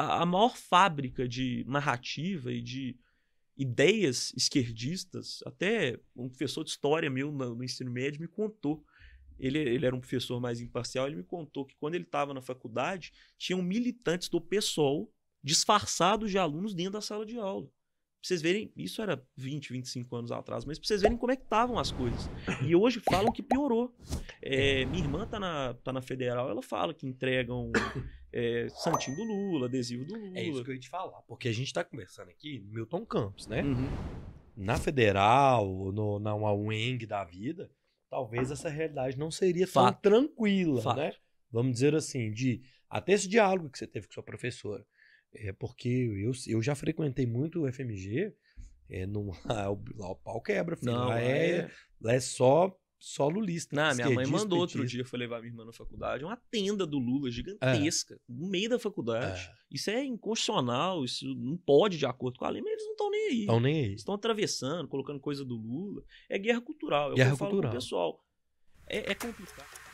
a, a maior fábrica de narrativa e de ideias esquerdistas, até um professor de história meu no, no ensino médio me contou. Ele, ele era um professor mais imparcial, ele me contou que quando ele estava na faculdade, tinham militantes do PSOL disfarçados de alunos dentro da sala de aula. Pra vocês verem, isso era 20, 25 anos atrás, mas pra vocês verem como é que estavam as coisas. E hoje falam que piorou. É, minha irmã tá na, tá na federal, ela fala que entregam é, santinho do Lula, adesivo do Lula. É isso que eu ia te falar, porque a gente tá conversando aqui, Milton Campos, né? Uhum. Na federal, no, na uma UENG da vida, talvez essa realidade não seria Fato. tão tranquila, né? Fato. né? Vamos dizer assim, de até esse diálogo que você teve com sua professora. É porque eu, eu já frequentei muito o FMG, é, não, lá, o pau quebra, filho. Não, lá é, é, lá é só só lulista. Não, minha mãe mandou outro dia, foi levar minha irmã na faculdade, uma tenda do Lula gigantesca, no meio da faculdade. Ah. Isso é inconstitucional, isso não pode de acordo com a lei, mas eles não estão nem aí. Estão nem aí. Estão atravessando, colocando coisa do Lula. É guerra cultural, é guerra o que eu cultural. falo pro pessoal. É, é complicado.